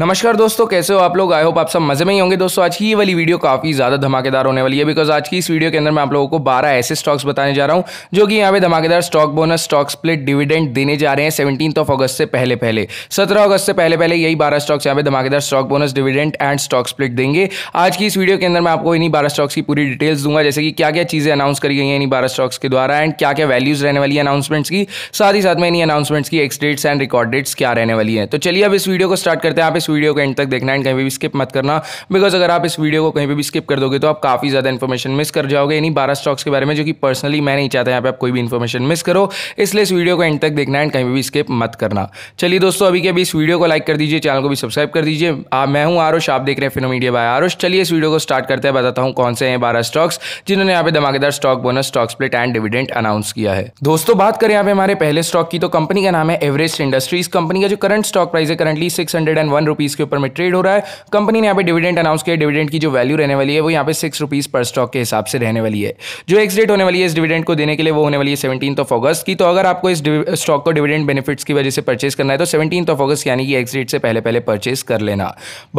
नमस्कार दोस्तों कैसे हो आप लोग आई होप आप सब मजे में ही होंगे दोस्तों आज की ये वाली वीडियो काफ़ी ज़्यादा धमाकेदार होने वाली है बिकॉज आज की इस वीडियो के अंदर मैं आप लोगों को 12 ऐसे स्टॉक्स बताने जा रहा हूं जो कि यहाँ पे धमाकेदार stock bonus stock split dividend देने जा रहे हैं सेवनटीन ऑफ अगस्त से पहले पहले सत्रह अगस्त से पहले पहले यही बारह स्टॉक्स यहाँ पे धमाकेदार stock bonus dividend and stock split देंगे आज की इस वीडियो के अंदर मैं आपको इन्हीं बारह स्टॉक्स की पूरी डिटेल्स दूंगा जैसे कि क्या क्या चीज़ें अनाउंस करी गई है इन्हीं बारह स्टॉक्स के द्वारा एंड क्या क्या वैल्यूज रहने वाली है अनाउंसमेंट्स की साथ ही साथ में इन्हीं अनाउंसमेंट्स की ex dates and record dates क्या रहने वाली है तो चलिए अब इस वीडियो को स्टार्ट करते हैं आप इस वीडियो को एंड तक देखना एंड कहीं भी स्किप मत करना बिकॉज अगर आप इस वीडियो को कहीं भी स्किप कर दोगे तो आप काफ़ी ज़्यादा इन्फॉर्मेशन मिस कर जाओगे यानी बारह स्टॉक्स के बारे में जो कि पर्सनली मैं नहीं चाहता यहाँ पे आप कोई भी इन्फॉर्मेशन मिस करो इसलिए इस वीडियो को एंड तक देखना एंड कहीं भी स्किप मत करना चलिए दोस्तों अभी के अभी इस वीडियो को लाइक कर दीजिए चैनल को भी सब्सक्राइब कर दीजिए मैं हूँ आरुष आप देख रहे हैं मीडिया बाय आरुष चलिए इस वीडियो को स्टार्ट करते हैं बताता हूँ कौन से हैं बारह स्टॉक्स जिन्होंने यहाँ पे धमाकेदार stock bonus stock split and dividend announce किया है दोस्तों बात करें यहाँ पे हमारे पहले स्टॉक की तो कंपनी का नाम है एवरेस्ट इंडस्ट्रीज कंपनी का जो करंट स्टॉक प्राइस है currently six hundred and one rupees के ऊपर में ट्रेड हो रहा है कंपनी ने यहाँ पे डिविडेंड अनाउंस किया डिविडेंड की जो वैल्यू रहने वाली है वो यहाँ पे सिक्स रुपीज़ पर स्टॉक के हिसाब से रहने वाली है जो एक्स डेट होने वाली है इस डिविडेंड को देने के लिए वो होने वाली है सेवेंटीन ऑफ अगस्त की तो अगर आपको इस स्टॉक को डिविडेंड बेनिफिट्स की वजह से परचेस करना है तो सेवेंटीन ऑफ अगस्त यानी कि एक्स डेट से पहले पहले परचेस कर लेना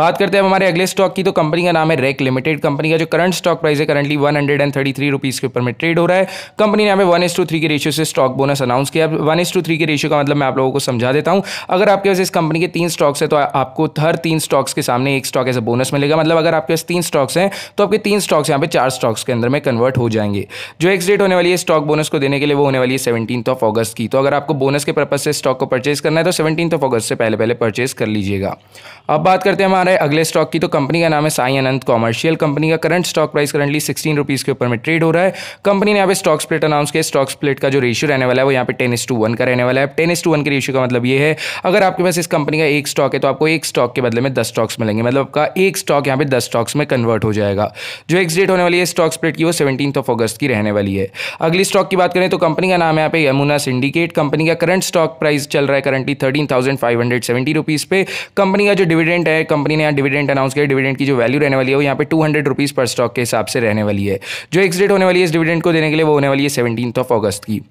बात करते हैं हमारे अगले स्टॉक की तो कंपनी का नाम है रेक लिमिटेड कंपनी का जो करंट स्टॉक प्राइस है currently one hundred and thirty three rupees के ऊपर में ट्रेड हो रहा है कंपनी ने यहाँ पे वन एस टू थ्री के रेशियो से स्टॉक बोनस अनाउंस किया वन एस टू थ्री के रेशियो का मतलब मैं आप लोगों को समझा देता हूँ अगर आपके पास इस कंपनी के तीन स्टॉक्स है तो आपको आपको हर तीन स्टॉक्स के सामने एक स्टॉक एज बोनस मिलेगा मतलब अगर आपके पास तीन स्टॉक्स हैं तो आपके तीन स्टॉक्स यहाँ पे चार स्टॉक्स के अंदर में कन्वर्ट हो जाएंगे जो एक्स डेट होने वाली है स्टॉक बोनस को देने के लिए वो होने वाली है सेवनटीन ऑफ ऑगस्ट की तो अगर आपको बोनस के पर्पज से स्टॉक को परचेज करना है तो सेवनटीन ऑफ ऑगस्ट से पहले पहले परचेज कर लीजिएगा अब बात करते हैं हमारे अगले स्टॉक की तो कंपनी का नाम है साई अनंत कॉमर्शियल कंपनी का current stock price currently sixteen rupees के ऊपर में ट्रेड हो रहा है कंपनी ने यहाँ पे स्टॉक स्प्लिट अनाउंस किया स्टॉक स्प्लिट का जो रेशियो रहने वाला है वो यहाँ पे टेन इस टू वन का रहने वाला है टेन इस टू वन के रेशियो का मतलब ये है अगर आपके पास इस कंपनी का एक स्टॉक है तो आपको एक स्टॉक के बदले में दस स्टॉक्स मिलेंगे मतलब आपका एक स्टॉक यहाँ पे दस स्टॉक्स में कन्वर्ट हो जाएगा जो एक्स डेट होने वाली है स्टॉक स्प्लिट की वो सेवनटीन ऑफ अगस्त की रहने वाली है अगली स्टॉक की बात करें तो कंपनी का नाम है यहाँ पे यमुना सिंडिकेट कंपनी का करंट स्टॉक प्राइस चल रहा है currently thirteen thousand five hundred seventy rupees पे कंपनी का जो डिविडेंट है कंपनी ने यहाँ डिविडेंट अनाउंस किया डिविडेंट की जो वैल्यू रहने वाली है वो यहाँ पे टू हंड्रेड रुपीज़ पर स्टॉक के हिसाब से रहने वाली है जो एक्स डेट होने वाली है इस डिविडेंट को देने के लिए वो होने वाली है सेवनटीन ऑफ अगस्त की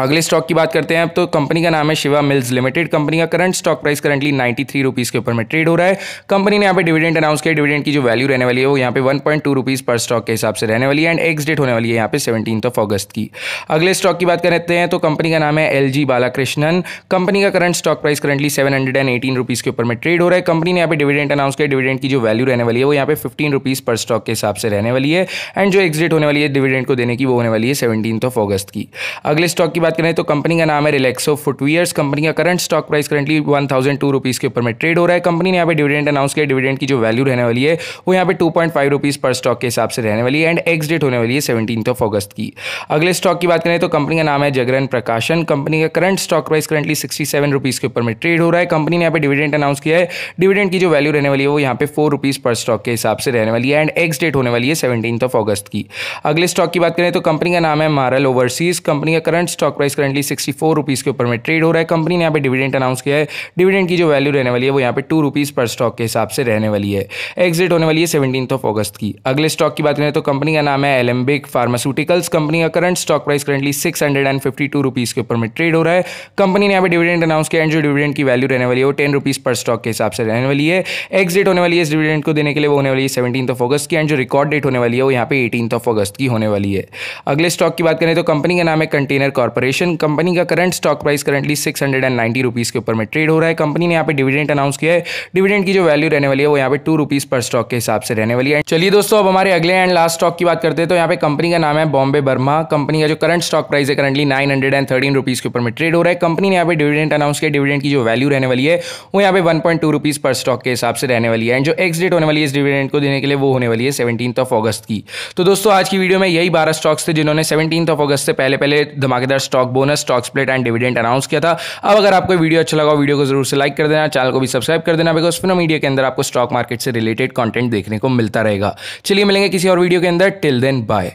अगले स्टॉक की बात करते हैं अब तो कंपनी का नाम है शिवा मिल्स लिमिटेड कंपनी का current stock price currently ninety three rupees के ऊपर में ट्रेड हो रहा है कंपनी ने यहाँ पे डिविडेंड अनाउंस किया डिविडेंड की जो वैल्यू रहने वाली है वो यहाँ पे वन पॉइंट टू रुपीज़ पर स्टॉक के हिसाब से रहने वाली है एंड एक्स डेट होने वाली है यहाँ पे सेवेंटीन ऑफ अगस्त की अगले स्टॉक की बात करते हैं तो कंपनी का नाम है एल जी बालाकृष्णन कंपनी का current stock price currently seven hundred and eighteen rupees के ऊपर में ट्रेड हो रहा है कंपनी ने यहाँ पे डिविडेंड अनाउंस किया डिविडेंड की जो वैल्यू रहने वाली है वो यहाँ पे फिफ्टीन रुपीज़ पर स्टॉक के हिसाब से रहने वाली है एंड जो एक्स डेट होने वाली है डिविडेंड को देने की वो होने वाली है सेवेंटीन ऑफ अगस्त की अगले स्टॉक की बात करें तो कंपनी का नाम है रिलेक्सो फुटवियर्स कंपनी का current stock price currently one thousand two rupees के ऊपर में ट्रेड हो रहा है कंपनी ने यहाँ पे डिविडेंड अनाउंस किया डिविडेंड की जो वैल्यू रहने वाली है वो यहाँ पे टू पॉइंट फाइव रुपीज़ पर स्टॉक के हिसाब से रहने वाली है एंड एक्स डेट होने वाली है सेवनटीन ऑफ अगस्त की अगले स्टॉक की बात करें तो कंपनी का नाम है जगरन प्रकाशन कंपनी का current stock price currently sixty seven rupees के ऊपर में ट्रेड हो रहा है कंपनी ने यहाँ पे डिविडेंड अनाउंस किया है डिविडेंड की जो वैल्यू रहने वाली है वो यहाँ पे फोर रुपीज़ पर स्टॉक के हिसाब से रहने वाली है एंड एक्स डेट होने वाली है सेवनटीन ऑफ अगस्त की अगले स्टॉक की बात करें तो कंपनी का नाम है मारल ओवरसीज कंपनी का current stock stock price currently sixty four rupees के ऊपर में ट्रेड हो रहा है कंपनी ने यहाँ पे डिविडेंड अनाउंस किया है डिविडेंड की जो वैल्यू रहने वाली है वो यहाँ पे टू रुपीज़ पर स्टॉक के हिसाब से रहने वाली है एग्जिट होने वाली है सेवेंटीन ऑफ अगस्त की अगले स्टॉक की बात करें तो कंपनी का नाम है एलम्बिक फार्मास्यूटिकल्स कंपनी का current stock price currently six hundred and fifty two rupees के ऊपर में ट्रेड हो रहा है कंपनी ने यहाँ पे डिविडेंड अनाउंस किया एंड जो डिविडेंड की वैल्यू रहने वाली है वो टेन रुपीज़ पर स्टॉक के हिसाब से रहने वाली है एग्जिट होने वाली है इस डिविडेंड को देने के लिए वो होने वाली है सेवेंटीन ऑफ अगस्त की एंड जो रिकॉर्ड डेट होने वाली है वो यहाँ पे एटीन ऑफ अगस्त की होने वाली है अगले स्टॉक की बात करें तो कंपनी का नाम है कंटेनर कॉर्पोरेट ऑपरेशन कंपनी का current stock price currently six hundred and ninety rupees के ऊपर में ट्रेड हो रहा है कंपनी ने यहाँ पे डिविडेंड अनाउंस किया है डिविडेंड की जो वैल्यू रहने वाली है वो यहाँ पे टू रुपीज़ पर स्टॉक के हिसाब से रहने वाली है चलिए दोस्तों अब हमारे अगले एंड लास्ट स्टॉक की बात करते हैं तो यहाँ पे कंपनी का नाम है बॉम्बे बर्मा कंपनी का जो करंट स्टॉक प्राइस है currently nine hundred and thirteen rupees के ऊपर में ट्रेड हो रहा है कंपनी ने यहाँ पे डिविडेंड अनाउंस किया डिविडेंड की जो वैल्यू रहने वाली है वो यहाँ पे वन पॉइंट टू रुपीज़ पर स्टॉक के हिसाब से रहने वाली है एंड जो एक्स डेट होने वाली है इस डिविडेंड को देने के लिए वो होने वाली है सेवेंटीन ऑफ अगस्त की तो दोस्तों आज की वीडियो में यही बारह स्टॉक्स थे जिन्होंने सेवेंटीन ऑफ अगस्त से पहले पहले धमाकेदार stock bonus stock split and dividend announce किया था अब अगर आपको वीडियो अच्छा लगा वीडियो को जरूर से लाइक कर देना चैनल को भी सब्सक्राइब कर देना बिकॉज फिनो मीडिया के अंदर आपको स्टॉक मार्केट से रिलेटेड कॉन्टेंट देखने को मिलता रहेगा चलिए मिलेंगे किसी और वीडियो के अंदर टिल देन बाय